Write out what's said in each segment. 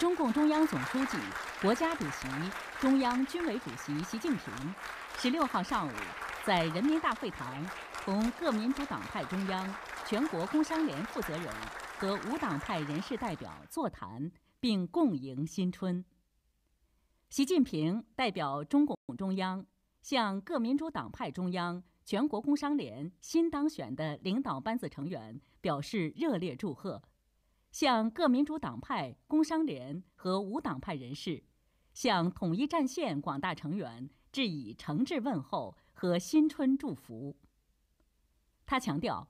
中共中央总书记、国家主席、中央军委主席习近平十六号上午在人民大会堂同各民主党派中央、全国工商联负责人和无党派人士代表座谈，并共迎新春。习近平代表中共中央向各民主党派中央、全国工商联新当选的领导班子成员表示热烈祝贺。向各民主党派、工商联和无党派人士，向统一战线广大成员致以诚挚问候和新春祝福。他强调，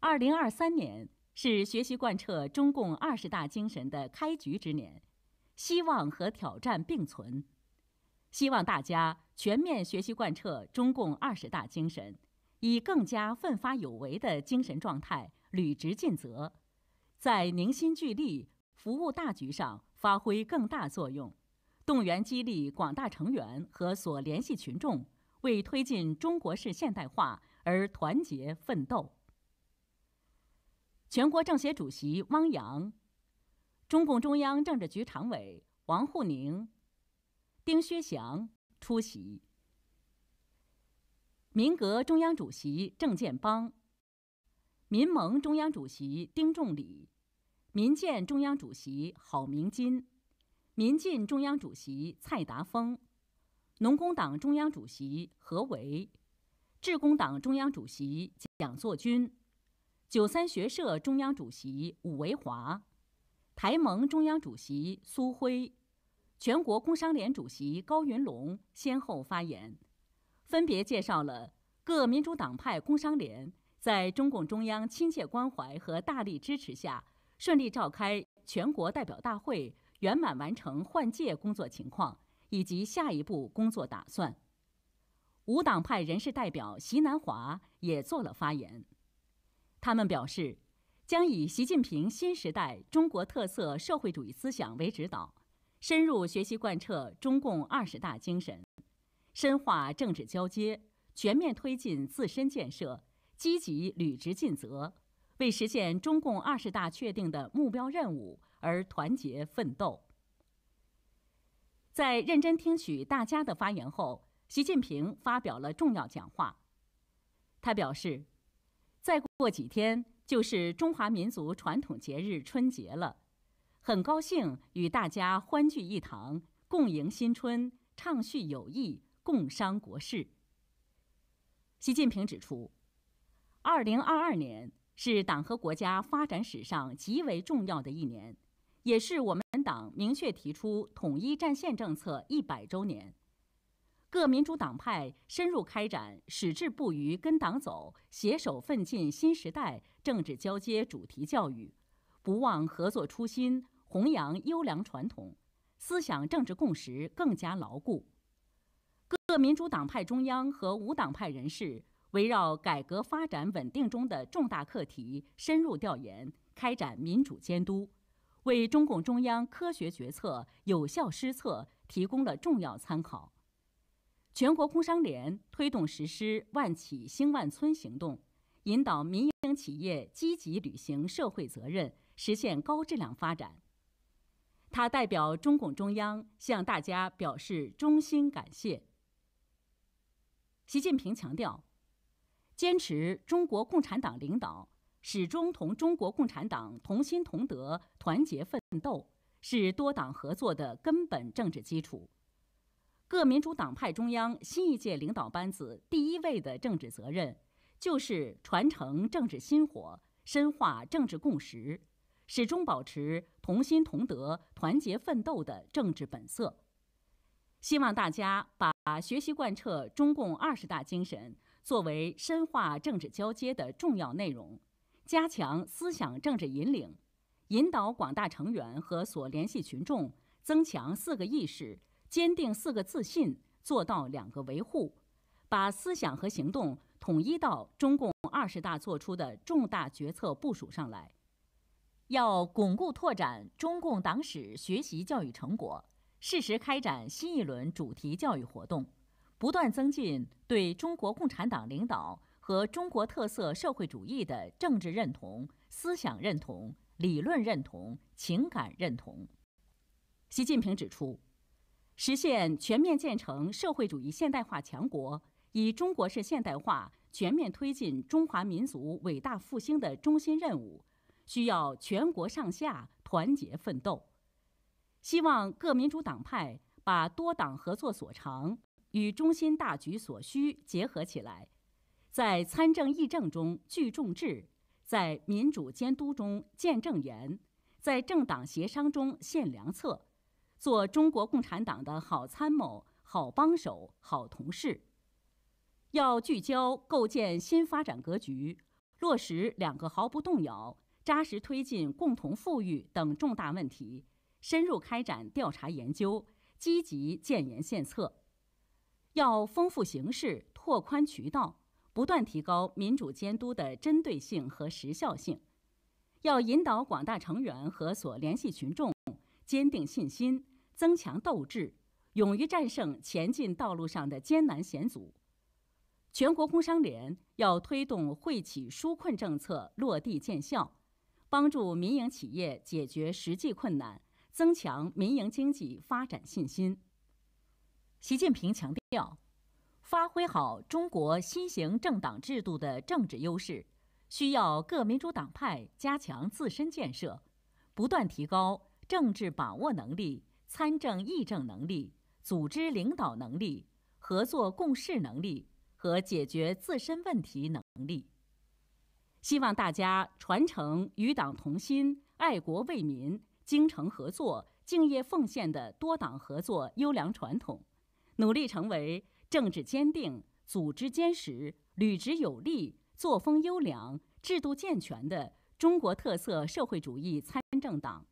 二零二三年是学习贯彻中共二十大精神的开局之年，希望和挑战并存，希望大家全面学习贯彻中共二十大精神，以更加奋发有为的精神状态履职尽责。在凝心聚力、服务大局上发挥更大作用，动员激励广大成员和所联系群众为推进中国式现代化而团结奋斗。全国政协主席汪洋，中共中央政治局常委王沪宁、丁薛祥出席。民革中央主席郑建邦。民盟中央主席丁仲礼，民建中央主席郝明金，民进中央主席蔡达峰，农工党中央主席何维，致公党中央主席蒋作军、九三学社中央主席武维华，台盟中央主席苏辉，全国工商联主席高云龙先后发言，分别介绍了各民主党派工商联。在中共中央亲切关怀和大力支持下，顺利召开全国代表大会，圆满完成换届工作情况以及下一步工作打算。无党派人士代表席南华也做了发言。他们表示，将以习近平新时代中国特色社会主义思想为指导，深入学习贯彻中共二十大精神，深化政治交接，全面推进自身建设。积极履职尽责，为实现中共二十大确定的目标任务而团结奋斗。在认真听取大家的发言后，习近平发表了重要讲话。他表示：“再过几天就是中华民族传统节日春节了，很高兴与大家欢聚一堂，共迎新春，畅叙友谊，共商国事。”习近平指出。二零二二年是党和国家发展史上极为重要的一年，也是我们党明确提出统一战线政策一百周年。各民主党派深入开展“矢志不渝跟党走、携手奋进新时代”政治交接主题教育，不忘合作初心，弘扬优良传统，思想政治共识更加牢固。各民主党派中央和无党派人士。围绕改革发展稳定中的重大课题深入调研，开展民主监督，为中共中央科学决策、有效施策提供了重要参考。全国工商联推动实施“万企兴万村”行动，引导民营企业积极履行社会责任，实现高质量发展。他代表中共中央向大家表示衷心感谢。习近平强调。坚持中国共产党领导，始终同中国共产党同心同德、团结奋斗，是多党合作的根本政治基础。各民主党派中央新一届领导班子第一位的政治责任，就是传承政治薪火，深化政治共识，始终保持同心同德、团结奋斗的政治本色。希望大家把。把学习贯彻中共二十大精神作为深化政治交接的重要内容，加强思想政治引领，引导广大成员和所联系群众增强“四个意识”，坚定“四个自信”，做到“两个维护”，把思想和行动统一到中共二十大作出的重大决策部署上来。要巩固拓展中共党史学习教育成果。适时开展新一轮主题教育活动，不断增进对中国共产党领导和中国特色社会主义的政治认同、思想认同、理论认同、情感认同。习近平指出，实现全面建成社会主义现代化强国、以中国式现代化全面推进中华民族伟大复兴的中心任务，需要全国上下团结奋斗。希望各民主党派把多党合作所长与中心大局所需结合起来，在参政议政中聚众志，在民主监督中建政言，在政党协商中献良策，做中国共产党的好参谋、好帮手、好同事。要聚焦构建新发展格局、落实“两个毫不动摇”、扎实推进共同富裕等重大问题。深入开展调查研究，积极建言献策，要丰富形式、拓宽渠道，不断提高民主监督的针对性和时效性。要引导广大成员和所联系群众坚定信心，增强斗志，勇于战胜前进道路上的艰难险阻。全国工商联要推动惠企纾困政策落地见效，帮助民营企业解决实际困难。增强民营经济发展信心。习近平强调，发挥好中国新型政党制度的政治优势，需要各民主党派加强自身建设，不断提高政治把握能力、参政议政能力、组织领导能力、合作共事能力和解决自身问题能力。希望大家传承与党同心、爱国为民。精诚合作、敬业奉献的多党合作优良传统，努力成为政治坚定、组织坚实、履职有力、作风优良、制度健全的中国特色社会主义参政党。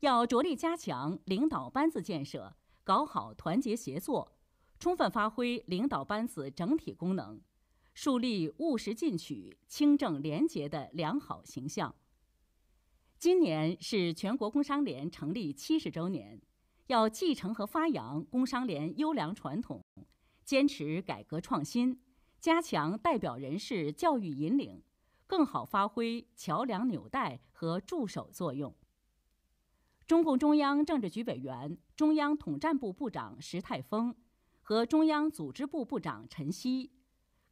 要着力加强领导班子建设，搞好团结协作，充分发挥领导班子整体功能，树立务实进取、清正廉洁的良好形象。今年是全国工商联成立七十周年，要继承和发扬工商联优良传统，坚持改革创新，加强代表人士教育引领，更好发挥桥梁纽带和助手作用。中共中央政治局委员、中央统战部部长石泰峰和中央组织部部长陈希，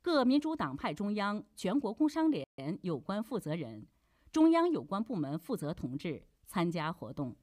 各民主党派中央、全国工商联有关负责人。中央有关部门负责同志参加活动。